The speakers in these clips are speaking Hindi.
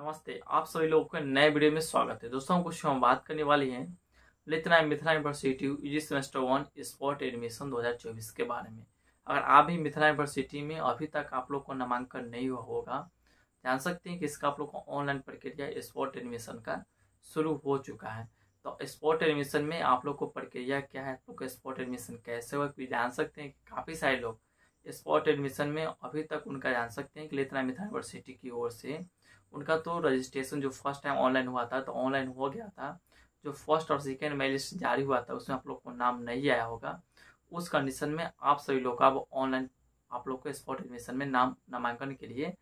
नमस्ते आप सभी लोगों के नए वीडियो में स्वागत है दोस्तों कुछ हम बात करने वाले हैं लितना Mithila university UG semester one spot admission 2024 के बारे में अगर आप भी मिथिला यूनिवर्सिटी में अभी तक आप लोग को नामांकन नहीं हुआ होगा जान सकते हैं कि इसका आप लोग को ऑनलाइन प्रक्रिया स्पॉट एडमिशन का शुरू हो चुका है तो स्पॉट एडमिशन में आप लोग को प्रक्रिया क्या है आप लोग को स्पॉट एडमिशन कैसे हुआ जान सकते हैं कि काफ़ी सारे लोग स्पॉट एडमिशन में अभी तक उनका जान सकते हैं कि लेतना मिथा यूनिवर्सिटी की ओर से उनका तो रजिस्ट्रेशन जो फर्स्ट टाइम ऑनलाइन हुआ था तो ऑनलाइन हो गया था जो फर्स्ट और सेकेंड में लिस्ट जारी हुआ था उसमें आप लोग को नाम नहीं आया होगा उस कंडीशन में आप सभी लोग का अब ऑनलाइन आप लोग को स्पॉट एडमिशन में नाम नामांकन के लिए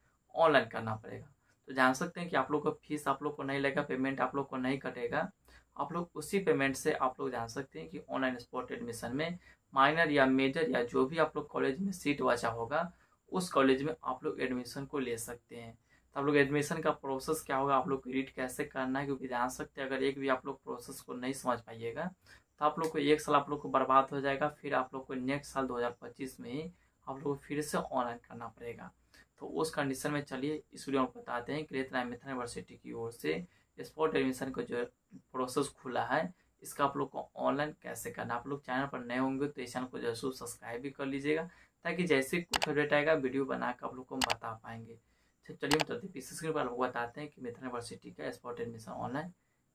ऑनलाइन करना पड़ेगा तो जान सकते हैं कि आप लोग का फीस आप लोग को नहीं लगेगा पेमेंट आप लोग को नहीं कटेगा आप लोग उसी पेमेंट से आप लोग जान सकते हैं कि ऑनलाइन स्पॉट एडमिशन में माइनर या मेजर या जो भी आप लोग कॉलेज में सीट वाचा होगा उस कॉलेज में आप लोग एडमिशन को ले सकते हैं तो आप लोग एडमिशन का प्रोसेस क्या होगा आप लोग रीड कैसे करना है क्योंकि जान सकते हैं अगर एक भी आप लोग प्रोसेस को नहीं समझ पाइएगा तो आप लोग को एक साल आप लोग को बर्बाद हो जाएगा फिर आप लोग को नेक्स्ट साल 2025 में ही आप लोग को फिर से ऑनलाइन करना पड़ेगा तो उस कंडीशन में चलिए इस वीडियो में बताते हैं कि रेतना मिथन यूनिवर्सिटी की ओर से स्पोर्ट एडमिशन का जो प्रोसेस खुला है इसका आप लोग को ऑनलाइन कैसे करना आप लोग चैनल पर नए होंगे तो इस चैनल को जरूर सब्सक्राइब भी कर लीजिएगा ताकि जैसे कुछ अपडेट आएगा वीडियो बना आप लोग को बता पाएंगे तो चलिए हम तो इस स्क्रीन पर आप बताते हैं कि मित्र यूनिवर्सिटी का स्पोर्ट एडमिशन ऑनलाइन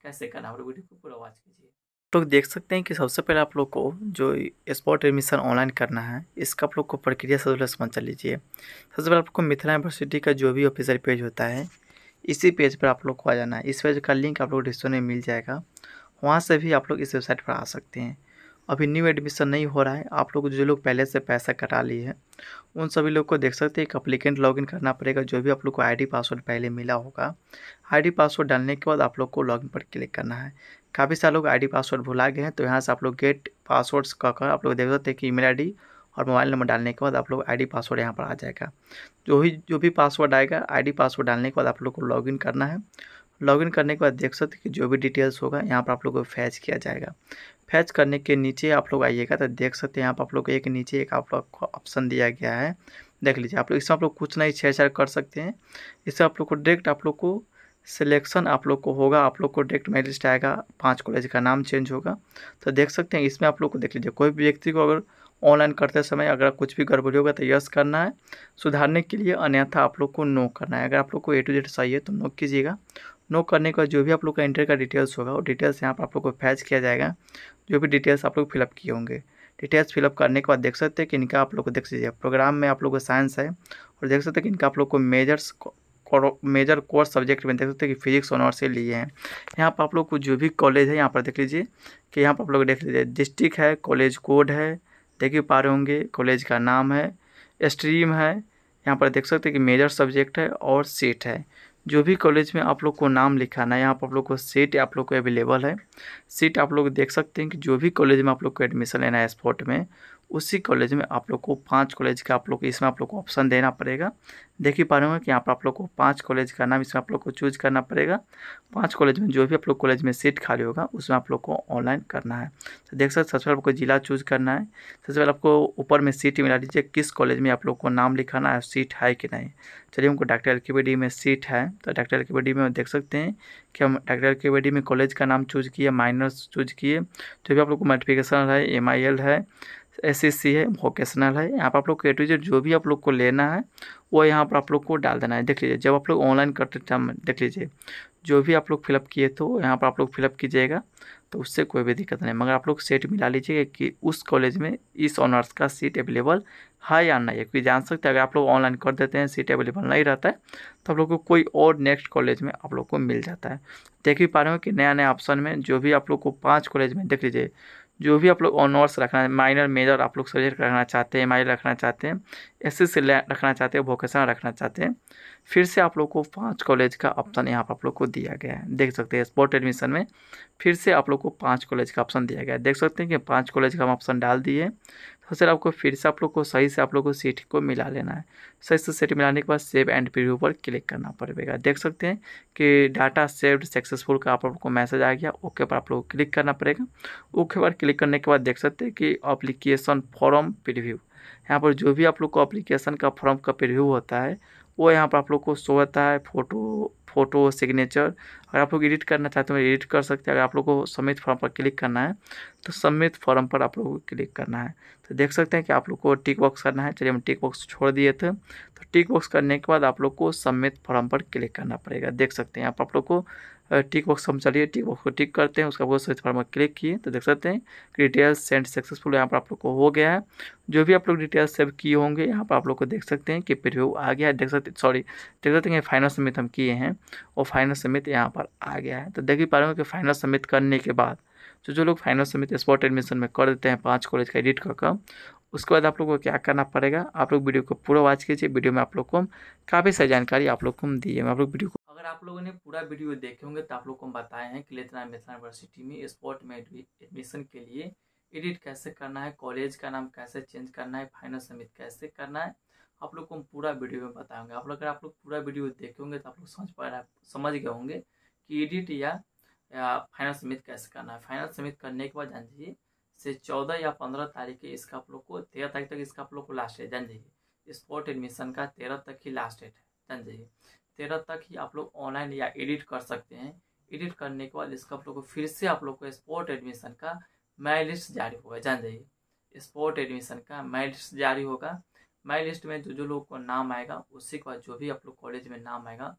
कैसे करना आप लोग वीडियो को पूरा वॉच कीजिए आप लोग देख सकते हैं कि सबसे पहले आप लोग को जो स्पॉट एडमिशन ऑनलाइन करना है इसका आप लोग को प्रक्रिया सबसे पहले समझ लीजिए सबसे पहले आपको मिथिला यूनिवर्सिटी का जो भी ऑफिशियल पेज होता है इसी पेज पर आप लोग को आ जाना है इस पेज का लिंक आप लोग डिस्क्रिप्शन में मिल जाएगा वहाँ से भी आप लोग इस वेबसाइट पर आ सकते हैं अभी न्यू एडमिशन नहीं हो रहा है आप लोग जो लोग पहले से पैसा कटा लिए हैं उन सभी लोग को देख सकते हैं एक अप्लीकेंट लॉगिन करना पड़ेगा जो भी आप लोग को आईडी पासवर्ड पहले मिला होगा आईडी पासवर्ड डालने के बाद आप लोग को लॉगिन पर क्लिक करना है काफ़ी सारे लोग आईडी पासवर्ड भुला गए हैं तो यहाँ से आप लोग गेट पासवर्ड्स कहकर आप लोग देख सकते हैं कि ई मेल और मोबाइल नंबर डालने के बाद आप लोग आईडी पासवर्ड यहाँ पर आ जाएगा जो भी जो भी पासवर्ड आएगा आईडी पासवर्ड डालने के बाद आप लोग को लॉगिन करना है लॉगिन करने के बाद देख सकते कि जो भी डिटेल्स होगा यहाँ पर आप लोग को फैच किया जाएगा फैच करने के नीचे आप लोग आइएगा तो देख सकते हैं यहाँ पर आप लोग को एक नीचे एक आप लोग को ऑप्शन दिया गया है देख लीजिए आप लोग इसमें आप लोग कुछ नहीं छेड़छाड़ कर सकते हैं इससे आप लोग को डायरेक्ट आप लोग को सिलेक्शन आप लोग को होगा आप लोग को डायरेक्ट मेरिट लिस्ट आएगा पाँच कॉलेज का नाम चेंज होगा तो देख सकते हैं इसमें आप लोग को देख लीजिए कोई भी व्यक्ति को अगर ऑनलाइन करते समय अगर कुछ भी गड़बड़ी होगा तो यस करना है सुधारने के लिए अन्यथा आप लोग को नो करना है अगर आप लोग को ए टू जेड चाहिए तो नो कीजिएगा नो करने का जो भी आप लोग का इंटर का डिटेल्स होगा वो डिटेल्स यहाँ पर आप लोग को फैच किया जाएगा जो भी डिटेल्स आप लोग फिलअप किए होंगे डिटेल्स फिलअप करने के बाद देख सकते हैं कि इनका आप लोग को देख लीजिए प्रोग्राम में आप लोग को साइंस है और देख सकते हैं कि इनका आप लोग को मेजर्स मेजर कोर्स सब्जेक्ट में देख सकते हैं कि फिजिक्स ऑनर्स से लिए हैं यहाँ पर आप लोग को जो भी कॉलेज है यहाँ पर देख लीजिए कि यहाँ पर आप लोग देख लीजिए डिस्ट्रिक्ट है कॉलेज कोड है देख ही पा रहे होंगे कॉलेज का नाम है स्ट्रीम है यहाँ पर देख सकते हैं कि मेजर सब्जेक्ट है और सीट है जो भी कॉलेज में आप लोग को नाम लिखाना है यहाँ पर आप लोग को सीट आप लोग को अवेलेबल है सीट आप लोग देख सकते हैं कि जो भी कॉलेज में आप लोग को एडमिशन लेना है स्पोर्ट में उसी कॉलेज में आप लोग को पांच कॉलेज का आप लोग इसमें आप लोग को ऑप्शन देना पड़ेगा देख ही पा रहे होंगे कि यहाँ पर आप लोग को पांच कॉलेज का नाम इसमें आप लोग को चूज करना पड़ेगा पांच कॉलेज में जो भी आप लोग कॉलेज में सीट खाली होगा उसमें आप लोग को ऑनलाइन करना है तो देख सकते सबसे पहले आपको ज़िला चूज करना है सबसे पहले आपको ऊपर में सीट मिला दीजिए किस कॉलेज में आप लोग को नाम लिखाना है सीट है कि नहीं चलिए हमको डॉक्टर एल में सीट है तो डॉक्टर एल में देख सकते हैं कि हम डॉक्टर एल में कॉलेज का नाम चूज किए माइनर्स चूज किए जो भी आप लोग को मल्टीफिकेशन है एम है एस एस सी है वोकेशनल है यहाँ पर आप लोग ए टू जेड जो भी आप लोग को लेना है वो यहाँ पर आप लोग को डाल देना है देख लीजिए जब आप लोग ऑनलाइन करते टाइम देख लीजिए जो भी आप लोग फिलअप किए तो यहाँ पर आप लोग फिलअप कीजिएगा तो उससे कोई भी दिक्कत नहीं मगर आप लोग सीट मिला लीजिएगा कि उस कॉलेज में इस ऑनर्स का सीट अवेलेबल है या नहीं है क्योंकि जान सकते हैं अगर आप लोग ऑनलाइन कर देते हैं सीट अवेलेबल नहीं रहता है तो आप लोग को कोई और नेक्स्ट कॉलेज में आप लोग को मिल जाता है देख भी पा रहे हो कि नया नया ऑप्शन में जो भी आप लोग को पाँच कॉलेज में देख लीजिए जो भी आप लोग ऑनर्स रखना माइनर मेजर आप लोग सब्जेक्ट रखना चाहते हैं एम रखना चाहते हैं एस एस रखना चाहते हैं वोकेशन रखना चाहते हैं फिर से आप लोग को पाँच कॉलेज का ऑप्शन यहाँ पर आप लोग को दिया गया है देख सकते हैं स्पोर्ट एडमिशन में फिर से आप लोग को पाँच कॉलेज का ऑप्शन दिया गया है देख सकते हैं कि पाँच कॉलेज का हम ऑप्शन डाल दिए तो सर आपको फिर से आप लोग को सही से आप लोग को सीट को मिला लेना है सही से सीट मिलाने के बाद सेव एंड प्रीव्यू पर क्लिक करना पड़ेगा देख सकते हैं कि डाटा सेव्ड सक्सेसफुल का आप लोग को मैसेज आ गया ओके पर आप लोग क्लिक करना पड़ेगा ओके पर क्लिक करने के बाद देख सकते हैं कि अप्लीकेशन फॉर्म प्रिव्यू यहाँ पर जो भी आप लोग को अप्लीकेशन का फॉर्म का प्रिव्यू होता है वो यहाँ पर आप लोग को शो होता है फ़ोटो फ़ोटो सिग्नेचर अगर आप लोग एडिट करना चाहते हो तो एडिट कर सकते हैं अगर आप लोग को सबमिट फॉर्म पर क्लिक करना है तो सबमिट फॉर्म पर आप लोग को क्लिक करना है तो देख सकते हैं कि आप लोग को टिक बॉक्स करना है चलिए हम टिक बॉक्स छोड़ दिए थे तो टिक बॉक्स करने के बाद आप लोग को सबमिट फॉर्म पर क्लिक करना पड़ेगा देख सकते हैं आप आप लोग को टिक बॉक्स हम चलिए टिक बॉक्स को टिक करते हैं उसका बहुत सर्च फॉर्म में क्लिक किए तो देख सकते हैं डिटेल्स सेंड सक्सेसफुल यहाँ पर आप लोग को हो गया है जो भी आप लोग डिटेल्स सेव किए होंगे यहाँ पर आप लोग को देख सकते हैं कि प्रिव्यू आ गया है देख सकते सॉरी देख सकते हैं फाइनल सबमिट हम किए हैं और फाइनल सबमिट यहाँ पर आ गया है तो देख ही पा रहे हो कि फाइनल सबमिट करने के बाद जो जो लोग फाइनल समित स्पॉट एडमिशन में कर देते हैं पाँच कॉलेज का एडिट कर उसके बाद आप लोग को क्या करना पड़ेगा आप लोग वीडियो को पूरा वॉच कीजिए वीडियो में आप लोग को काफ़ी सारी जानकारी आप लोग को हम दी है आप लोग वीडियो अगर आप लोगों ने पूरा वीडियो देखे होंगे तो आप लोग को हम बताए हैं कि लेतना मिथिला यूनिवर्सिटी में स्पोर्ट में एडमिशन के लिए एडिट कैसे करना है कॉलेज का नाम कैसे चेंज करना है फाइनल समिट कैसे करना है आप लोग को हम पूरा वीडियो में बताएंगे आप लोग अगर आप लोग पूरा वीडियो देखे होंगे तो आप लोग समझ पा समझ गए होंगे कि एडिट या, फाइनल समिट कैसे करना है फाइनल समिट करने के बाद जान जाइए से चौदह या पंद्रह तारीख इसका आप लोग को तेरह तारीख तक इसका आप लोग को लास्ट डेट जान जाइए स्पोर्ट एडमिशन का तेरह तक ही लास्ट डेट है जान जाइए तेरह तक ही आप लोग ऑनलाइन या एडिट कर सकते हैं एडिट करने के बाद इसका आप लोग को फिर से आप लोग को स्पोर्ट एडमिशन का माई लिस्ट जारी होगा जान जाइए स्पोर्ट एडमिशन का माई लिस्ट जारी होगा माई लिस्ट में जो जो लोग को नाम आएगा उसी के बाद जो भी आप लोग कॉलेज में नाम आएगा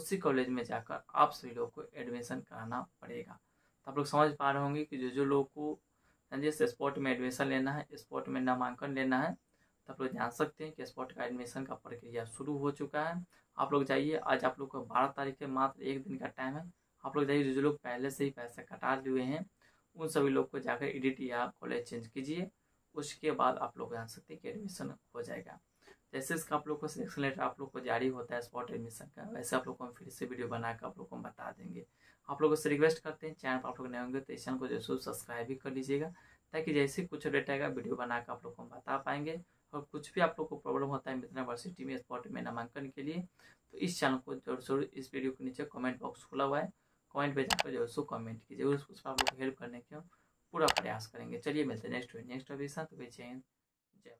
उसी कॉलेज में जाकर आप सभी लोग को एडमिशन कराना पड़ेगा तो आप लोग समझ पा रहे होंगे कि जो जो लोग को हाँ जैसे स्पोर्ट में एडमिशन लेना है स्पोर्ट में नामांकन लेना है तो आप लोग जान सकते हैं कि स्पॉट का एडमिशन का प्रक्रिया शुरू हो चुका है आप लोग जाइए आज आप लोग को बारह तारीख के मात्र एक दिन का टाइम है आप लोग जाइए जो लोग पहले से ही पैसे कटा लिए हैं उन सभी लोग को जाकर एडिट या कॉलेज चेंज कीजिए उसके बाद आप लोग जान सकते हैं कि एडमिशन हो जाएगा जैसे इसका आप लोग को सिलेक्शन लेटर आप लोग को जारी होता है स्पॉट एडमिशन का वैसे आप लोग को हम फिर से वीडियो बनाकर आप लोग को बता देंगे आप लोगों से रिक्वेस्ट करते हैं चैनल पर आप लोग नए होंगे तो इस चैनल को जरूर सब्सक्राइब भी कर लीजिएगा ताकि जैसे कुछ अपडेट आएगा वीडियो बनाकर आप लोग को बता पाएंगे और कुछ भी आप लोग को प्रॉब्लम होता है मिथिला यूनिवर्सिटी में स्पॉट में नामांकन के लिए तो इस चैनल को जरूर जरूर इस वीडियो के नीचे कमेंट बॉक्स खुला हुआ है कमेंट भेजा जाकर जरूर सो कमेंट कीजिए उस पर आप लोग हेल्प करने के पूरा प्रयास करेंगे चलिए मिलते हैं नेक्स्ट नेक्स्ट अभी साथ जय हिंद जय